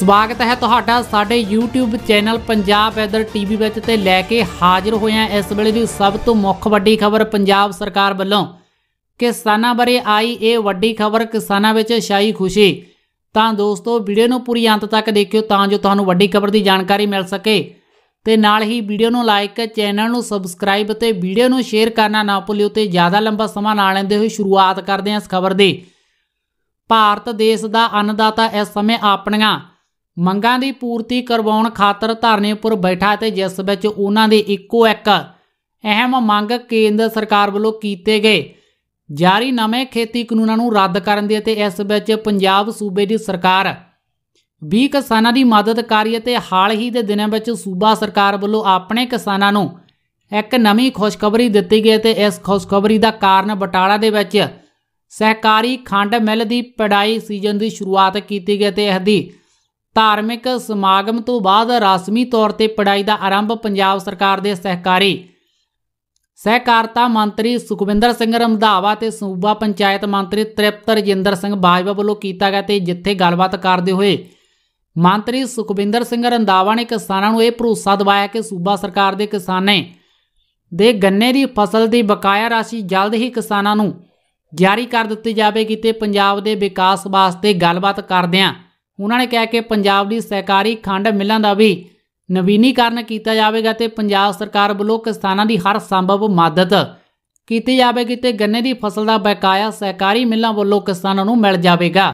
ਸਵਾਗਤ ਹੈ ਤੁਹਾਡਾ ਸਾਡੇ YouTube channel Punjab weather TV ਵਿੱਚ ਤੇ ਲੈ ਕੇ ਹਾਜ਼ਰ ਹੋਏ ਇਸ ਵੇਲੇ ਦੀ ਸਭ ਤੋਂ ਮੁੱਖ ਵੱਡੀ ਖਬਰ ਪੰਜਾਬ ਸਰਕਾਰ ਵੱਲੋਂ ਕਿਸਾਨਾਂ ਬਾਰੇ ਆਈ ਇਹ ਵੱਡੀ ਖਬਰ ਕਿਸਾਨਾਂ ਵਿੱਚ ਸ਼ਾਈ ਖੁਸ਼ੀ ਤਾਂ ਦੋਸਤੋ ਵੀਡੀਓ ਨੂੰ ਪੂਰੀ ਅੰਤ ਤੱਕ ਦੇਖਿਓ ਤਾਂ ਜੋ ਤੁਹਾਨੂੰ ਵੱਡੀ ਖਬਰ ਦੀ ਜਾਣਕਾਰੀ ਮਿਲ ਸਕੇ ਤੇ ਨਾਲ ਹੀ ਵੀਡੀਓ ਨੂੰ ਲਾਈਕ ਚੈਨਲ ਨੂੰ ਸਬਸਕ੍ਰਾਈਬ ਤੇ ਵੀਡੀਓ ਨੂੰ ਸ਼ੇਅਰ ਕਰਨਾ ਨਾ ਭੁੱਲਿਓ ਤੇ ਜ਼ਿਆਦਾ ਲੰਬਾ ਸਮਾਂ ਨਾ ਲੈਂਦੇ ਹੋਏ ਸ਼ੁਰੂਆਤ ਕਰਦੇ ਹਾਂ ਇਸ ਖਬਰ ਦੀ ਭਾਰਤ ਦੇਸ਼ ਦਾ ਅੰਨਦਾਤਾ ਇਸ ਸਮੇਂ ਆਪਣੀਆਂ ਮੰਗਾਂ ਦੀ ਪੂਰਤੀ ਕਰਵਾਉਣ ਖਾਤਰ ਧਰਨੇ ਉੱਪਰ ਬੈਠਾ ਤੇ ਜਿਸ ਵਿੱਚ ਉਹਨਾਂ ਦੀ ਇੱਕੋ ਇੱਕ ਅਹਿਮ ਮੰਗ ਕੇਂਦਰ ਸਰਕਾਰ ਵੱਲੋਂ ਕੀਤੇ ਗਏ ਜਾਰੀ ਨਵੇਂ ਖੇਤੀ ਕਾਨੂੰਨਾਂ ਨੂੰ ਰੱਦ ਕਰਨ ਦੀ ਅਤੇ ਇਸ ਵਿੱਚ ਪੰਜਾਬ ਸੂਬੇ ਦੀ ਸਰਕਾਰ ਵੀ ਕਿਸਾਨਾਂ ਦੀ ਮਦਦ ਕਰੀ ਤੇ ਹਾਲ ਹੀ ਦੇ ਦਿਨਾਂ ਵਿੱਚ ਸੂਬਾ ਸਰਕਾਰ ਵੱਲੋਂ ਆਪਣੇ ਕਿਸਾਨਾਂ ਨੂੰ ਇੱਕ ਨਵੀਂ ਖੁਸ਼ਖਬਰੀ ਦਿੱਤੀ ਗਈ ਤੇ ਇਸ ਖੁਸ਼ਖਬਰੀ ਦਾ ਕਾਰਨ ਬਟਾਲਾ ਦੇ ਵਿੱਚ ਸਹਿਕਾਰੀ ਖੰਡ ਮਿਲ ਦੀ ਪੜਾਈ ਸੀਜ਼ਨ ਦੀ ਸ਼ੁਰੂਆਤ ਕੀਤੀ ਗਈ ਤੇ ਇਸ ਦੀ ਧਾਰਮਿਕ ਸਮਾਗਮ ਤੋਂ ਬਾਅਦ ਰਸਮੀ ਤੌਰ ਤੇ ਪੜਾਈ ਦਾ ਆਰੰਭ ਪੰਜਾਬ ਸਰਕਾਰ ਦੇ ਸਹਿਕਾਰੀ ਸਹਿਕਾਰਤਾ ਮੰਤਰੀ ਸੁਖਵਿੰਦਰ ਸਿੰਘ ਰੰਧਾਵਾ ਤੇ ਸੂਬਾ ਪੰਚਾਇਤ ਮੰਤਰੀ ਤ੍ਰਿਪਤ ਰਜਿੰਦਰ ਸਿੰਘ ਬਾਜਵਾ ਵੱਲੋਂ ਕੀਤਾ ਗਿਆ ਤੇ ਜਿੱਥੇ ਗੱਲਬਾਤ ਕਰਦੇ ਹੋਏ ਮੰਤਰੀ ਸੁਖਵਿੰਦਰ ਸਿੰਘ ਰੰਧਾਵਾ ਨੇ ਕਿਸਾਨਾਂ ਨੂੰ ਇਹ ਭਰੋਸਾ ਦਿਵਾਇਆ ਕਿ ਸੂਬਾ ਸਰਕਾਰ ਦੇ ਕਿਸਾਨੇ ਦੇ ਗੰਨੇ ਦੀ ਫਸਲ ਦੀ ਬਕਾਇਆ ਰਾਸ਼ੀ ਜਲਦ ਹੀ ਕਿਸਾਨਾਂ ਨੂੰ ਜਾਰੀ ਕਰ ਦਿੱਤੀ ਜਾਵੇਗੀ ਤੇ ਪੰਜਾਬ ਦੇ ਵਿਕਾਸ ਵਾਸਤੇ ਗੱਲਬਾਤ ਕਰਦਿਆਂ ਉਹਨਾਂ ਨੇ ਕਿਹਾ ਕਿ ਪੰਜਾਬ ਦੀ ਸਹਿਕਾਰੀ ਖੰਡ ਮਿਲਾਂ ਦਾ ਵੀ ਨਵੀਨੀਕਰਨ ਕੀਤਾ ਜਾਵੇਗਾ ਤੇ ਪੰਜਾਬ ਸਰਕਾਰ ਵੱਲੋਂ ਕਿਸਾਨਾਂ ਦੀ ਹਰ ਸੰਭਵ ਮਦਦ ਕੀਤੀ ਜਾਵੇਗੀ ਤੇ ਗੰਨੇ ਦੀ ਫਸਲ ਦਾ ਬਕਾਇਆ ਸਹਿਕਾਰੀ ਮਿਲਾਂ ਵੱਲੋਂ ਕਿਸਾਨਾਂ ਨੂੰ ਮਿਲ ਜਾਵੇਗਾ